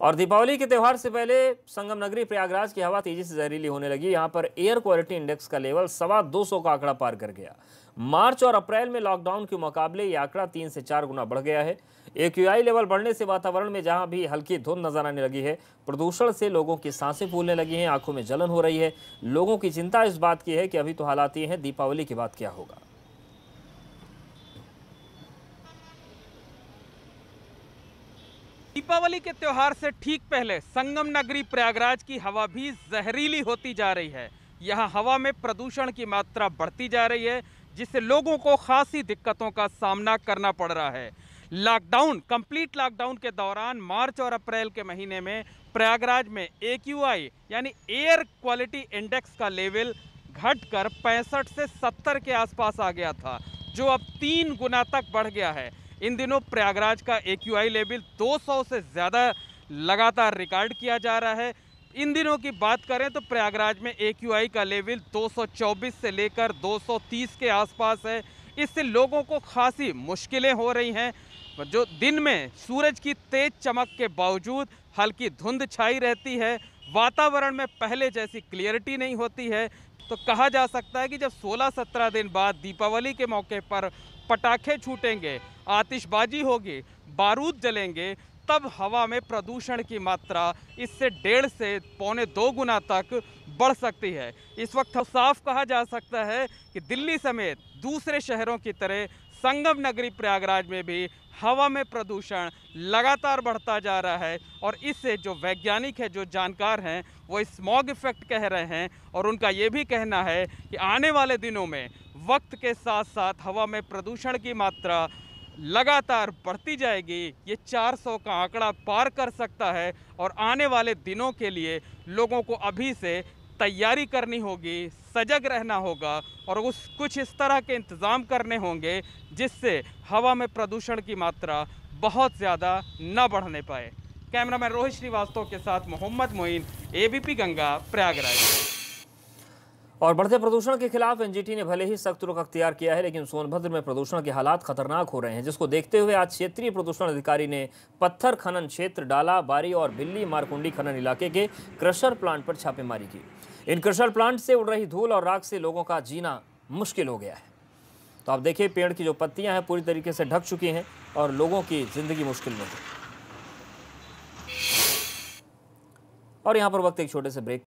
और दीपावली के त्यौहार से पहले संगम नगरी प्रयागराज की हवा तेजी से जहरीली होने लगी यहां पर एयर क्वालिटी इंडेक्स का लेवल सवा दो सौ का आंकड़ा पार कर गया मार्च और अप्रैल में लॉकडाउन के मुकाबले ये आंकड़ा तीन से चार गुना बढ़ गया है एक्यूआई लेवल बढ़ने से वातावरण में जहां भी हल्की धुंध नजर आने लगी है प्रदूषण से लोगों की सांसें फूलने लगी हैं आंखों में जलन हो रही है लोगों की चिंता इस बात की है कि अभी तो हालात ये हैं दीपावली के बाद क्या होगा दीपावली के त्यौहार से ठीक पहले संगम नगरी प्रयागराज की हवा भी जहरीली होती जा रही है यहाँ हवा में प्रदूषण की मात्रा बढ़ती जा रही है जिससे लोगों को खासी दिक्कतों का सामना करना पड़ रहा है लॉकडाउन कंप्लीट लॉकडाउन के दौरान मार्च और अप्रैल के महीने में प्रयागराज में ए यानी एयर क्वालिटी इंडेक्स का लेवल घटकर 65 से 70 के आसपास आ गया था जो अब तीन गुना तक बढ़ गया है इन दिनों प्रयागराज का ए लेवल 200 से ज़्यादा लगातार रिकॉर्ड किया जा रहा है इन दिनों की बात करें तो प्रयागराज में ए का लेवल 224 से लेकर 230 के आसपास है इससे लोगों को खासी मुश्किलें हो रही हैं जो दिन में सूरज की तेज चमक के बावजूद हल्की धुंध छाई रहती है वातावरण में पहले जैसी क्लियरिटी नहीं होती है तो कहा जा सकता है कि जब 16-17 दिन बाद दीपावली के मौके पर पटाखे छूटेंगे आतिशबाजी होगी बारूद जलेंगे तब हवा में प्रदूषण की मात्रा इससे डेढ़ से पौने दो गुना तक बढ़ सकती है इस वक्त साफ कहा जा सकता है कि दिल्ली समेत दूसरे शहरों की तरह संगम नगरी प्रयागराज में भी हवा में प्रदूषण लगातार बढ़ता जा रहा है और इससे जो वैज्ञानिक है जो जानकार हैं वो स्मॉग इफेक्ट कह रहे हैं और उनका ये भी कहना है कि आने वाले दिनों में वक्त के साथ साथ हवा में प्रदूषण की मात्रा लगातार बढ़ती जाएगी ये 400 का आंकड़ा पार कर सकता है और आने वाले दिनों के लिए लोगों को अभी से तैयारी करनी होगी सजग रहना होगा और उस कुछ इस तरह के इंतज़ाम करने होंगे जिससे हवा में प्रदूषण की मात्रा बहुत ज़्यादा न बढ़ने पाए कैमरामैन रोहित श्रीवास्तव के साथ मोहम्मद मोइन एबीपी गंगा प्रयागराज और बढ़ते प्रदूषण के खिलाफ एनजीटी ने भले ही सख्त रुख अख्तियार किया है लेकिन सोनभद्र में प्रदूषण के हालात खतरनाक हो रहे हैं जिसको देखते हुए आज क्षेत्रीय प्रदूषण अधिकारी ने पत्थर खनन क्षेत्र डाला बारी और बिल्ली मारकुंडी खनन इलाके के क्रशर प्लांट पर छापेमारी की इन क्रशर प्लांट से उड़ रही धूल और राख से लोगों का जीना मुश्किल हो गया है तो आप देखिए पेड़ की जो पत्तियां हैं पूरी तरीके से ढक चुकी हैं और लोगों की जिंदगी मुश्किल में और यहाँ पर वक्त एक छोटे से ब्रेक